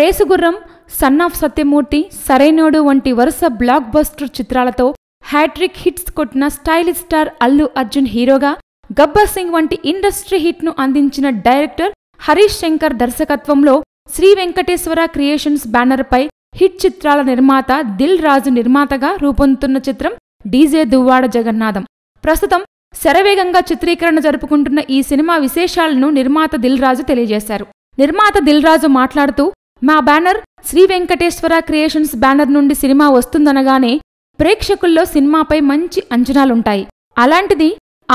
రేసుగుర్రం son of Satyamurthy Sarrainodu వంటి వరుస blockbuster చిత్రాలతో హ్యాట్రిక్ హిట్స్ కొట్టిన స్టైలిష్ స్టార్ అల్లు అర్జున్ హీరోగా గబ్బర్ సింగ్ వంటి ఇండస్ట్రీ హిట్ను అందించిన డైరెక్టర్ హరీష్ శంకర్ దర్శకత్వంలో శ్రీ వెంకటేశ్వర క్రియేషన్స్ బ్యానర్పై హిట్ చిత్రాల నిర్మాత దిల్ రాజు నిర్మాతగా రూపొందుతున్న చిత్రం డీజే దువ్వాడ జగన్నాథం ప్రస్తుతం శరవేగంగా చిత్రీకరణ జరుపుకుంటున్న ఈ సినిమా విశేషాలను నిర్మాత దిల్ రాజు తెలియజేశారు నిర్మాత దిల్ రాజు మాట్లాడుతూ మా banner Sri Venkateswara creations banner నుండి సినిమా వస్తుందనగానే ప్రేక్షకుల్లో సినిమాపై మంచి అంచనాలుంటాయి అలాంటిది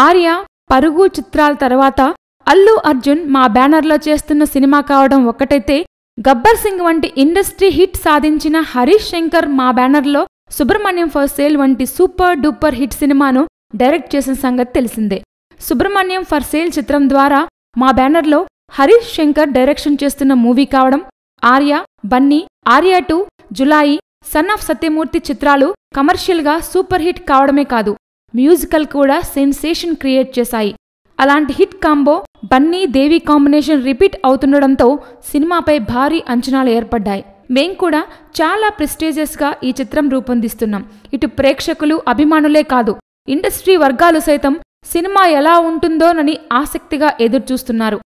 ఆర్య పరుగు చిత్రాల తర్వాత అల్లు అర్జున్ మా బ్యానర్లో చేస్తున్న సినిమా కావడం ఒక్కటైతే గబ్బర్ సింగ్ వంటి ఇండస్ట్రీ హిట్ సాధించిన హరీష్ శంకర్ మా బ్యానర్లో సుబ్రహ్మణ్యం ఫర్ సేల్ వంటి సూపర్ డూపర్ హిట్ సినిమాను డైరెక్ట్ చేసిన సంగతి తెలిసిందే సుబ్రహ్మణ్యం ఫర్ సేల్ చిత్రం ద్వారా మా బ్యానర్లో హరీష్ శంకర్ డైరెక్షన్ చేస్తున్న మూవీ కావడం Arya Bunny Arya two Julayi son of Satyamurthy చిత్రాలు కమర్షియల్గా సూపర్ హిట్ కావడమే కాదు మ్యూజికల్ కూడా సెన్సేషన్ క్రియేట్ చేశాయి అలాంటి hit combo Bunny Devi combination repeat అవుతుండడంతో సినిమాపై భారీ అంచనాలు ఏర్పడ్డాయి మేం కూడా చాలా ప్రెస్టీజియస్గా ఈ చిత్రం రూపొందిస్తున్నాం ఇటు ప్రేక్షకులు అభిమానులే కాదు ఇండస్ట్రీ వర్గాలు సైతం సినిమా ఎలా ఉంటుందోనని ఆసక్తిగా ఎదురుచూస్తున్నారు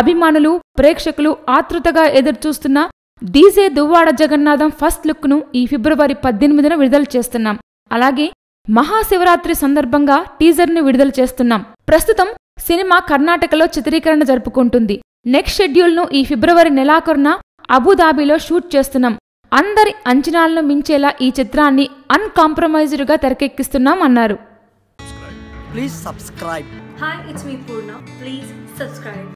అభిమానులు ప్రేక్షకులు ఆతృతగా ఎదురుచూస్తున్న DJ Duvvada Jagannadham first look ను ఈ ఫిబ్రవరి పద్దెనిమిదిన విడుదల చేస్తున్నాం అలాగే మహాశివరాత్రి సందర్భంగా టీజర్ను విడుదల చేస్తున్నాం ప్రస్తుతం సినిమా కర్ణాటకలో చిత్రీకరణ జరుపుకుంటుంది నెక్స్ట్ షెడ్యూల్ను ఈ ఫిబ్రవరి నెలాఖరున అబుదాబీలో షూట్ చేస్తున్నాం అందరి అంచనాలను మించేలా ఈ చిత్రాన్ని అన్కాంప్రమైజ్డ్గా తెరకెక్కిస్తున్నాం అన్నారు